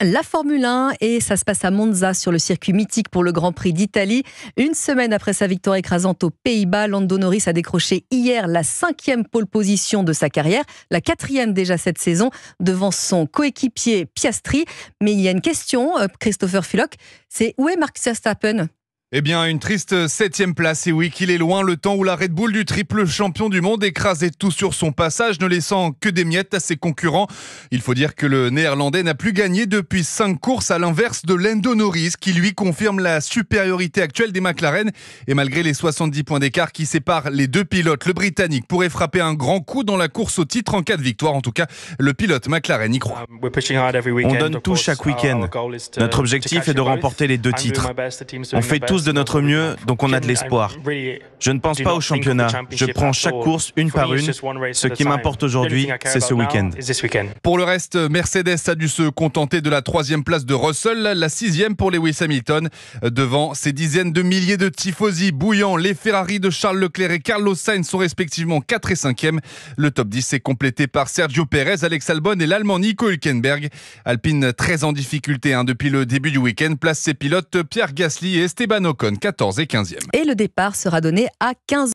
la Formule 1 et ça se passe à Monza sur le circuit mythique pour le Grand Prix d'Italie. Une semaine après sa victoire écrasante aux Pays-Bas, Lando Norris a décroché hier la cinquième pole position de sa carrière, la quatrième déjà cette saison, devant son coéquipier Piastri. Mais il y a une question, euh, Christopher Fullock, c'est où est Marcus Verstappen eh bien, une triste septième place, et oui qu'il est loin le temps où la Red Bull du triple champion du monde écrasait tout sur son passage, ne laissant que des miettes à ses concurrents. Il faut dire que le néerlandais n'a plus gagné depuis cinq courses, à l'inverse de Lando Norris, qui lui confirme la supériorité actuelle des McLaren. Et malgré les 70 points d'écart qui séparent les deux pilotes, le Britannique pourrait frapper un grand coup dans la course au titre en cas de victoire. En tout cas, le pilote McLaren y croit. Um, On donne tout chaque week-end. Notre objectif est de remporter les deux titres. On fait tout de notre mieux, donc on a de l'espoir. Je ne pense pas au championnat. Je prends chaque course une par une. Ce qui m'importe aujourd'hui, c'est ce week-end. Pour le reste, Mercedes a dû se contenter de la troisième place de Russell, la sixième pour Lewis Hamilton, devant ces dizaines de milliers de tifosi bouillants. Les Ferrari de Charles Leclerc et Carlos Sainz sont respectivement 4 et 5e. Le top 10 est complété par Sergio Perez, Alex Albon et l'Allemand Nico Hülkenberg. Alpine très en difficulté hein, depuis le début du week-end. Place ses pilotes Pierre Gasly et Esteban Ocon 14 et 15e. Et le départ sera donné à 15